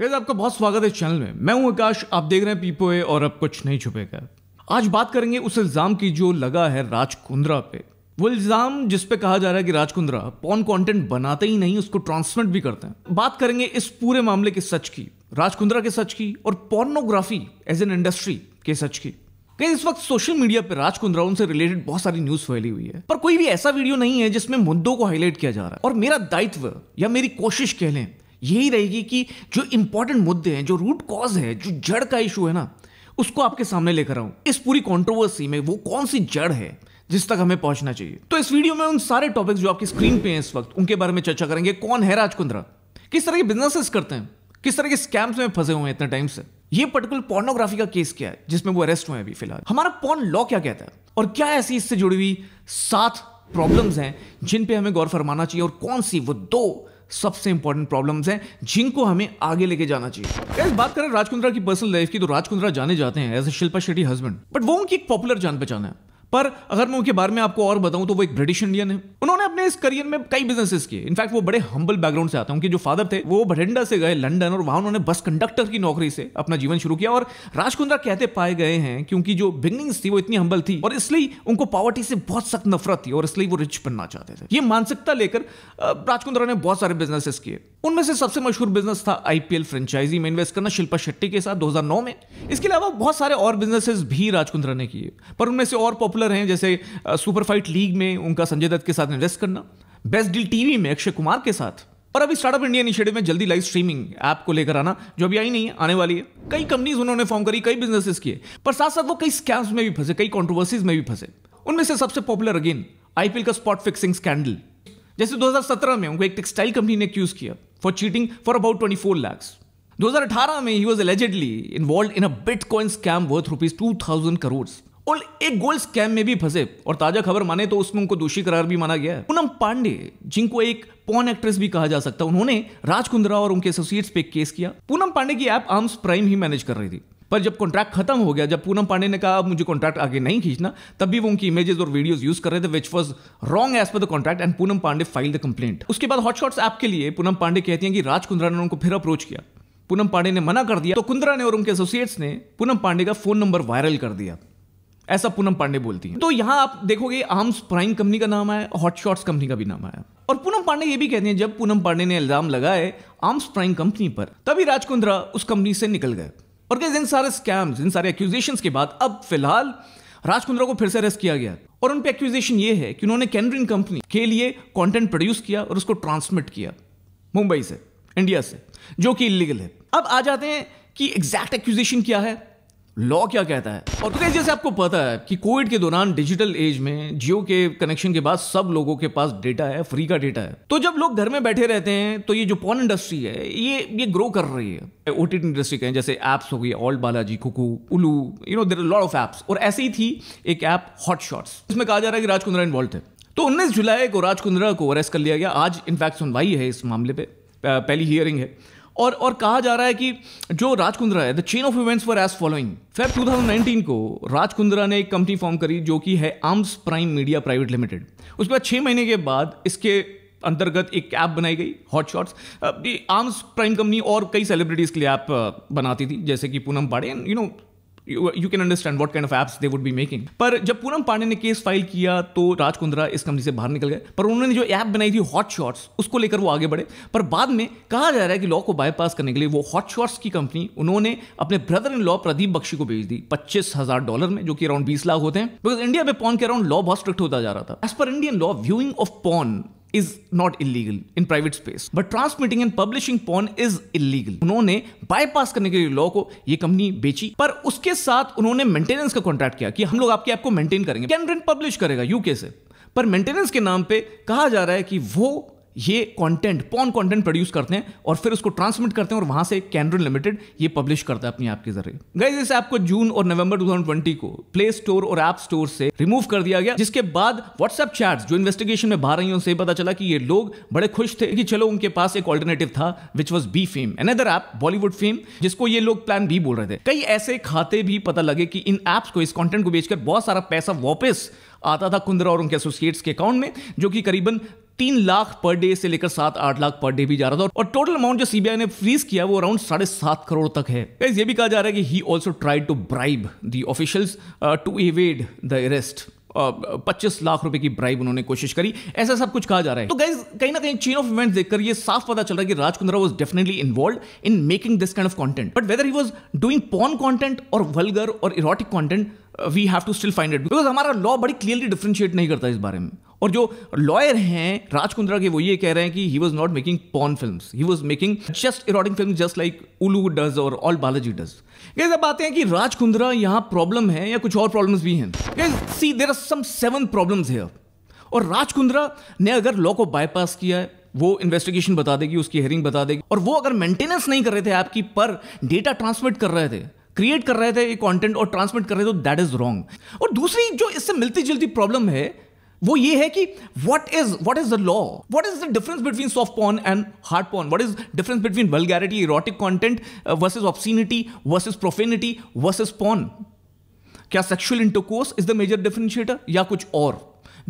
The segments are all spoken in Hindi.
गैस आपका बहुत स्वागत है चैनल में मैं हूं आकाश आप देख रहे हैं पीपोए और अब कुछ नहीं छुपेगा आज बात करेंगे उस इल्ज़ाम की जो लगा है राज कुंद्रा पे वो इल्ज़ाम जिस पे कहा जा रहा है कि राज कुंद्रा पॉन कंटेंट बनाते ही नहीं उसको ट्रांसमिट भी करते हैं बात करेंगे इस पूरे मामले के सच की राज कुंद्रा के सच की और पोर्नोग्राफी एज एन इंडस्ट्री के सच की कहीं इस वक्त सोशल मीडिया पर राज कुंद्रा उनसे रिलेटेड बहुत सारी न्यूज फैली हुई है पर कोई भी ऐसा वीडियो नहीं है जिसमें मुद्दों को हाईलाइट किया जा रहा है और मेरा दायित्व या मेरी कोशिश कह लें यही रहेगी कि जो इंपॉर्टेंट मुद्दे हैं जो रूट कॉज है जो जड़ का इशू है ना उसको आपके सामने लेकर आऊँ इस पूरी कॉन्ट्रोवर्सी में वो कौन सी जड़ है जिस तक हमें पहुंचना चाहिए तो इस वीडियो में उन सारे टॉपिक्स जो आपकी स्क्रीन पे हैं इस वक्त उनके बारे में चर्चा करेंगे कौन है राजकुंद्रा किस तरह के बिजनेसेस करते हैं किस तरह के स्कैम्स में फंसे हुए हैं इतने टाइम से ये पर्टिकुलर पोर्नोग्राफी का केस क्या है जिसमें वो अरेस्ट हुए हैं अभी फिलहाल हमारा पॉन लॉ क्या कहता है और क्या ऐसी इससे जुड़ी हुई सात प्रॉब्लम्स हैं जिन पे हमें गौर फरमाना चाहिए और कौन सी वो दो सबसे इंपॉर्टेंट प्रॉब्लम्स हैं जिनको हमें आगे लेके जाना चाहिए बात करें राजकुंद्रा की पर्सनल लाइफ की तो राजकुंद्रा जाने जाते हैं as a Shilpa Shetty husband but वो उनकी एक पॉपुलर जान पहचान है पर अगर मैं उनके बारे में आपको और बताऊं तो वो एक ब्रिटिश इंडियन है उन्होंने अपने इस करियर में कई बिजनेसेस किए इनफैक्ट वो बड़े हम्बल बैकग्राउंड से आते हैं उनके जो फादर थे वो बठिंडा से गए लंडन और वहां उन्होंने बस कंडक्टर की नौकरी से अपना जीवन शुरू किया और राजकुंद्रा कहते पाए गए हैं क्योंकि जो बिगनिंग्स थी वो इतनी हम्बल थी और इसलिए उनको पॉवर्टी से बहुत सख्त नफरत थी और इसलिए वो रिच बनना चाहते थे ये मानसिकता लेकर राजकुंद्रा ने बहुत सारे बिजनेसेस किए उनमें से सबसे मशहूर बिजनेस था आईपीएल फ्रेंचाइजी में इन्वेस्ट करना शिल्पा शेट्टी के साथ 2009 में इसके अलावा बहुत सारे और बिजनेसेस भी राजकुंद्रा ने किए पर उनमें से और पॉपुलर हैं जैसे सुपर फाइट लीग में उनका संजय दत्त के साथ इन्वेस्ट करना बेस्ट डील टीवी में अक्षय कुमार के साथ पर अभी स्टार्टअप इंडिया इनिशिएटिव में जल्दी लाइव स्ट्रीमिंग ऐप को लेकर आना जो अभी आई नहीं है आने वाली है कई कंपनीज उन्होंने फॉर्म करी कई बिजनेसेस किए पर साथ साथ वो कई स्कैम्स में भी फंसे कई कॉन्ट्रोवर्सीज में भी फंसे उनमें से सबसे पॉपुलर अगेन आईपीएल का स्पॉट फिक्सिंग स्कैंडल जैसे 2017 में उनको एक टेक्सटाइल कंपनी ने एक्यूज किया for cheating for about दो हजार अठारह में was was involve in in a scam worth rupees two thousand crore और एक गोल्ड स्कैम में भी फंसे और ताजा खबर माने तो उसमें उनको दोषी करार भी माना गया है पूनम पांडे जिनको एक पॉन एक्ट्रेस भी कहा जा सकता उन्होंने राज कुंद्रा और उनके एसोसिएट्स पे केस किया पूनम पांडे की ऐप आर्म्स प्राइम ही मैनेज कर रही थी पर जब कॉन्ट्रैक्ट खत्म हो गया जब पूनम पांडे ने कहा मुझे कॉन्ट्रैक्ट आगे नहीं खींचना तब भी वो उनकी इमेजेस और वीडियोस यूज कर रहे थे which was wrong as per the contract and Poonam Pandey file the complaint उसके बाद हॉटशॉट्स ऐप के लिए पूनम पांडे कहती हैं कि राज कुंद्रा ने उनको फिर अप्रोच किया पूनम पांडे ने मना कर दिया तो कुंद्रा ने और उनके एसोसिएट्स ने पूनम पांडे का फोन नंबर वायरल कर दिया ऐसा पूनम पांडे बोलती हैं तो यहां आप देखोगे आर्म्स प्राइम कंपनी का नाम आया हॉट कंपनी का भी नाम आया और पूनम पांडे ये भी कहते हैं जब पूनम पांडे ने इल्जाम लगाए आर्म्स प्राइम कंपनी पर तभी राजकुंद्रा उस कंपनी से निकल गए और गैस इन सारे स्कैम्स इन सारे एक्यूजेशन के बाद अब फिलहाल राजकुंद्रा को फिर से अरेस्ट किया गया और उन पर एक्यूजेशन ये है कि उन्होंने कैनरिन कंपनी के लिए कॉन्टेंट प्रोड्यूस किया और उसको ट्रांसमिट किया मुंबई से इंडिया से जो कि इलीगल है अब आ जाते हैं कि एग्जैक्ट एक्यूजेशन क्या है लॉ क्या कहता है और तो जैसे आपको पता है कि कोविड के दौरान डिजिटल एज में जियो के कनेक्शन के बाद सब लोगों के पास डेटा है फ्री का डेटा है तो जब लोग घर में बैठे रहते हैं तो ये जो पॉन इंडस्ट्री है ये ये ग्रो कर रही है ओ टी इंडस्ट्री कहें जैसे एप्स हो गई ALT Balaji Kooku Ullu you know there lot of apps और ऐसी ही थी एक ऐप हॉट शॉट्स इसमें कहा जा रहा है कि राजकुंद्रा इन्वॉल्व है तो उन्नीस जुलाई को राजकुंद्रा को अरेस्ट कर लिया गया आज इनफैक्ट सुनवाई है इस मामले पर पहली हियरिंग है और और कहा जा रहा है कि जो राजकुंद्रा है the chain of events for as following Feb 2019 को राजकुंद्रा ने एक कंपनी फॉर्म करी जो कि है arms prime media private limited उसके बाद छः महीने के बाद इसके अंतर्गत एक ऐप बनाई गई hot shots arms prime company और कई सेलिब्रिटीज़ के लिए ऐप बनाती थी जैसे कि Poonam Pandey and you know you can understand what kind of apps they would be making पर जब पूनम पांडे ने केस फाइल किया तो राजकुंद्रा इस कंपनी से बाहर निकल गए पर उन्होंने जो ऐप बनाई थी हॉट शॉट्स उसको लेकर वो आगे बढ़े पर बाद में कहा जा रहा है कि लॉ को बायपास करने के लिए वो हॉट शॉट्स की कंपनी उन्होंने अपने brother in law Pradeep Bakshi को भेज दी पच्चीस हजार डॉलर में जो कि अराउंड बीस लाख होते हैं बिकॉज इंडिया में पॉन के अराउंड लॉ बहुत स्ट्रिक्ट होता जा रहा था as per Indian law viewing of porn is not illegal in private space but transmitting and publishing porn is illegal उन्होंने बाईपास करने के लिए लॉ को ये कंपनी बेची पर उसके साथ उन्होंने मेंटेनेंस का कॉन्ट्रैक्ट किया कि हम लोग आपके ऐप को मेंटेन करेंगे कैन रिन पब्लिश करेगा यूके से पर मेंटेनेंस के नाम पे कहा जा रहा है कि वो ये कंटेंट पॉन कंटेंट प्रोड्यूस करते हैं और फिर उसको ट्रांसमिट करते हैं और वहां से कैनरन लिमिटेड ये पब्लिश करता है अपनी ऐप के जरिए गई इस ऐप को जून और नवंबर 2020 को प्ले स्टोर और ऐप स्टोर से रिमूव कर दिया गया जिसके बाद व्हाट्सएप चैट्स जो इन्वेस्टिगेशन में बाहर रही हैं उनसे पता चला कि ये लोग बड़े खुश थे कि चलो उनके पास एक ऑल्टरनेटिव था which was B fame another app Bollywood fame जिसको ये लोग प्लान बी बोल रहे थे कई ऐसे खाते भी पता लगे कि इन ऐप्स को इस कॉन्टेंट को बेचकर बहुत सारा पैसा वापस आता था कुंद्रा और उनके एसोसिएट्स के अकाउंट में जो कि करीबन तीन लाख पर डे से लेकर सात आठ लाख पर डे भी जा रहा था और टोटल अमाउंट जो सीबीआई ने फ्रीज किया वो अराउंड साढ़े सात करोड़ तक है ये भी कहा जा रहा है कि he also tried to bribe officials to evade the arrest पच्चीस लाख रुपए की ब्राइब उन्होंने कोशिश करी ऐसा सब कुछ कहा जा रहा है तो गाइज कहीं ना कहीं चेन ऑफ इवेंट्स देखकर ये साफ पता चल रहा है कि Raj Kundra was definitely involve in making this kind of content but whether he was doing porn content और वल्गर और erotic content we have to still find it because हमारा लॉ बड़ी क्लियरली डिफ्रेंशिएट नहीं करता इस बारे में और जो लॉयर हैं राजकुंद्रा के वो ये कह रहे हैं कि he was not making porn film he was making just erotic film just like Ullu does और ऑल बालाजी डज गैस अब आते हैं कि राजकुंद्रा यहाँ प्रॉब्लम है या कुछ और प्रॉब्लम्स भी हैं gas see there are some seven problems है और राजकुंद्रा ने अगर लॉ को बाईपास किया है वो इन्वेस्टिगेशन बता देगी उसकी हेयरिंग बता देगी और वो अगर मेंटेनेंस नहीं कर रहे थे आपकी पर डेटा ट्रांसमिट कर रहे थे क्रिएट कर रहे थे कंटेंट और ट्रांसमिट कर रहे थे तो दैट इज रॉन्ग और दूसरी जो इससे मिलती जुलती प्रॉब्लम है वो ये है कि what is what is the law what is the difference between soft porn and hard porn what is difference between vulgarity erotic content versus obscenity versus profanity versus porn क्या sexual intercourse is the major differentiator या कुछ और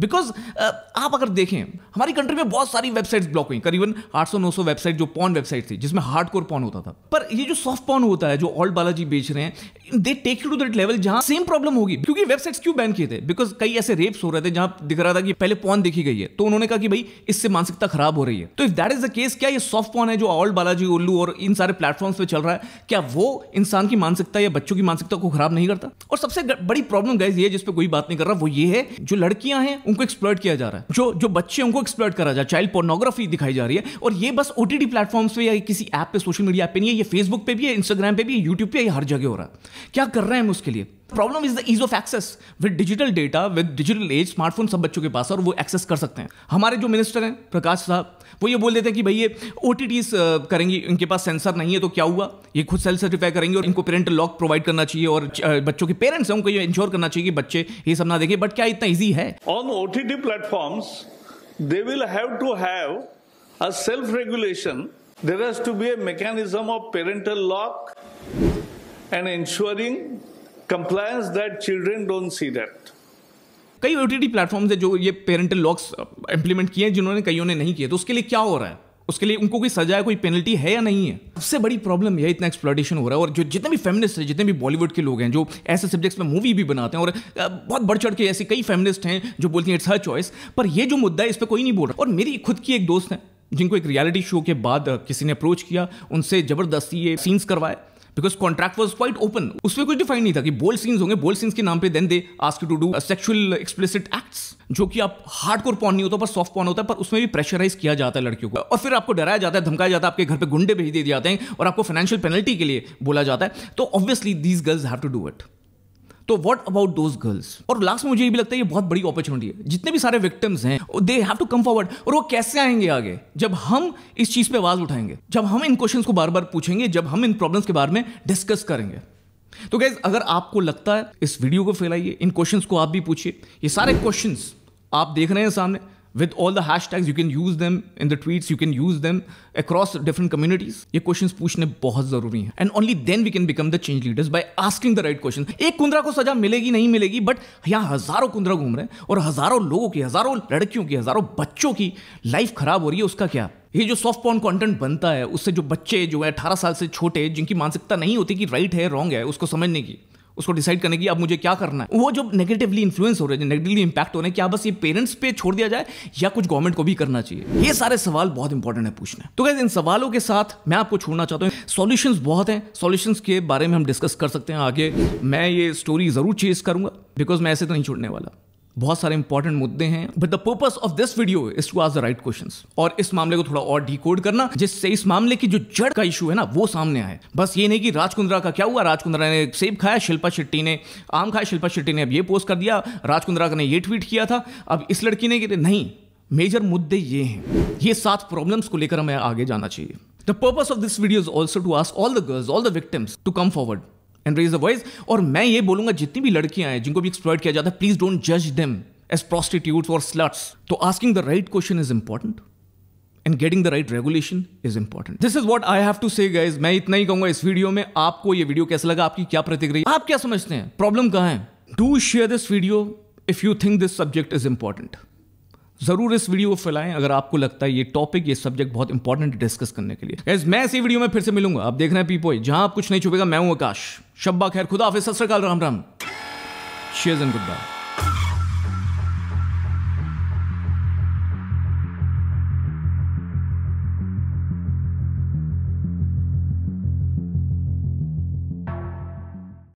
बिकॉज uh, आप अगर देखें हमारी कंट्री में बहुत सारी वेबसाइट्स ब्लॉक हुई करीबन 800-900 वेबसाइट जो पॉन वेबसाइट थी जिसमें हार्ड कोर पॉन होता था पर ये जो सॉफ्ट पॉन होता है जो ऑल्ड बालाजी बेच रहे हैं they take you to that level जहां सेम प्रॉब्लम होगी क्योंकि वेबसाइट्स क्यों बैन किए थे बिकॉज कई ऐसे रेप्स हो रहे थे जहां दिख रहा था कि पहले पॉन देखी गई है तो उन्होंने कहा कि भाई इससे मानसिकता खराब हो रही है तो if that is the case क्या ये सॉफ्ट पॉन है जो ऑल्ड बालाजी उल्लू और इन सारे प्लेटफॉर्म्स पे चल रहा है क्या वो इंसान की मानसिकता या बच्चों की मानसिकता को खराब नहीं करता और सबसे बड़ी प्रॉब्लम गैस ये जिस पर कोई बात नहीं कर रहा वो ये है जो लड़कियां लड़कियां हैं उनको एक्सप्लॉइट किया जा रहा है जो जो बच्चे उनको एक्सप्लॉइट करा जा चाइल्ड पोर्नोग्राफी दिखाई जा रही है और ये बस ओ प्लेटफॉर्म्स पे या किसी ऐप पे सोशल मीडिया पे नहीं है ये फेसबुक पे भी है इंस्टाग्राम पे भी है यूट्यूब पे ये हर जगह हो रहा है क्या कर रहे हैं हम उसके लिए problem is the ease of access with digital data with digital age smartphone सब बच्चों के पास और वो एक्सेस कर सकते हैं हमारे जो मिनिस्टर हैं प्रकाश साहब वो ये बोल देते हैं कि भाई ये ओ करेंगी इनके पास सेंसर नहीं है तो क्या हुआ ये खुद सेल्फ सर्टिफाई करेंगे और इनको पेरेंटल लॉक प्रोवाइड करना चाहिए और बच्चों के पेरेंट्स हैं उनको ये इंश्योर करना चाहिए कि बच्चे ये सब ना देखें बट क्या इतना ईजी है on O T T platform they will have to have a self regulation there has to be a mechanism of parental lock and ensuring compliance that children don't see that कई ओ टी प्लेटफॉर्म है जो ये पेरेंटल लॉक्स इंप्लीमेंट किए हैं जिन्होंने कईयों ने नहीं किए तो उसके लिए क्या हो रहा है उसके लिए उनको कोई सजा है कोई पेनल्टी है या नहीं है सबसे बड़ी प्रॉब्लम यह इतना एक्सप्लोटेशन हो रहा है और जो जितने भी फेमिनिस्ट हैं जितने भी बॉलीवुड के लोग हैं जो ऐसे सब्जेक्ट्स में मूवी भी बनाते हैं और uh, बहुत बढ़ चढ़ के ऐसे कई फेमिनिस्ट हैं जो बोलती हैं इट्स हर चॉइस पर यह जो मुद्दा है इस पर कोई नहीं बोल रहा और मेरी खुद की एक दोस्त है जिनको एक रियलिटी शो के बाद uh, किसी ने अप्रोच किया उनसे ज़बरदस्ती ये सीन्स करवाए because contract was quite open उसमें कुछ डिफाइन नहीं था कि बोल्ड सीन्स होंगे बोल्ड सीन्स के नाम पे then they ask to do sexual explicit acts जो कि आप हार्ड कोर पॉन नहीं होता पर सॉफ्ट पॉन होता है पर उसमें भी प्रेशराइज किया जाता है लड़कियों को और फिर आपको डराया जाता है धमकाया जाता है आपके घर पे गुंडे भेज दिए जाते हैं और आपको फाइनेंशियल पेनल्टी के लिए बोला जाता है तो obviously these girls have to do it तो वट अबाउट दोज गर्ल्स और लास्ट में मुझे ये भी लगता है ये बहुत बड़ी अपॉर्चुनिटी है जितने भी सारे विक्टिम्स हैं they have to come forward और वो कैसे आएंगे आगे जब हम इस चीज़ पे आवाज़ उठाएंगे जब हम इन क्वेश्चन को बार बार पूछेंगे जब हम इन प्रॉब्लम्स के बारे में डिस्कस करेंगे तो गैस अगर आपको लगता है इस वीडियो को फैलाइए इन क्वेश्चंस को आप भी पूछिए ये सारे क्वेश्चंस आप देख रहे हैं सामने with all the hashtags you can use them in the tweet you can use them across different communities ये क्वेश्चन पूछने बहुत जरूरी है and only then we can become the change leaders by asking the right question एक कुंद्रा को सजा मिलेगी नहीं मिलेगी बट यहाँ हजारों कुंद्रा घूम रहे हैं और हजारों लोगों की हजारों लड़कियों की हजारों बच्चों की लाइफ खराब हो रही है उसका क्या ये जो सॉफ्ट पॉन कंटेंट बनता है उससे जो बच्चे जो है अठारह साल से छोटे जिनकी मानसिकता नहीं होती कि राइट है रॉन्ग है उसको समझने की उसको डिसाइड करने की अब मुझे क्या करना है वो जो नेगेटिवली इन्फ्लुएंस हो रहे हैं नेगेटिवली इंपैक्ट हो रहे हैं क्या बस ये पेरेंट्स पे छोड़ दिया जाए या कुछ गवर्नमेंट को भी करना चाहिए ये सारे सवाल बहुत इंपॉर्टेंट है पूछना तो इन सवालों के साथ मैं आपको छोड़ना चाहता हूँ सोल्यूशन बहुत हैं सोल्यूशन के बारे में हम डिस्कस कर सकते हैं आगे मैं ये स्टोरी ज़रूर चेज करूंगा बिकॉज मैं ऐसे तो नहीं छोड़ने वाला बहुत सारे इंपॉर्टेंट मुद्दे हैं but the purpose of this video is to ask the right question और इस मामले को थोड़ा और डी करना जिससे इस मामले की जो जड़ का इशू है ना वो सामने आए बस ये नहीं कि राजकुंद्रा का क्या हुआ राजकुंद्रा ने सेब खाया शिल्पा शेट्टी ने आम खाया शिल्पा शेट्टी ने अब ये पोस्ट कर दिया राजकुंद्रा का ने ये ट्वीट किया था अब इस लड़की ने नहीं मेजर मुद्दे ये हैं ये सात प्रॉब्लम्स को लेकर हमें आगे जाना चाहिए the purpose of this video is also to ask all the girls all the victims to come forward and raise the voice और मैं ये बोलूंगा जितनी भी लड़कियां हैं जिनको भी एक्सप्लॉइट किया जाता है प्लीज डोंट जज देम एज प्रोस्टिट्यूट और स्लट्स तो asking the right question is important and getting the right regulation is important this is what I have to say guys मैं इतना ही कहूंगा इस वीडियो में आपको ये वीडियो कैसा लगा आपकी क्या प्रतिक्रिया आप क्या समझते हैं प्रॉब्लम कहाँ है do share this video if you think this subject is important जरूर इस वीडियो को फैलाएं अगर आपको लगता है ये टॉपिक ये सब्जेक्ट बहुत इंपॉर्टेंट डिस्कस करने के लिए मैं इसी वीडियो में फिर से मिलूंगा आप देख रहे हैं पीपो जहां आप कुछ नहीं छुपेगा मैं हूं आकाश शब्बा खैर खुदा हाफिज सत राम राम शेज एंड गुड बाय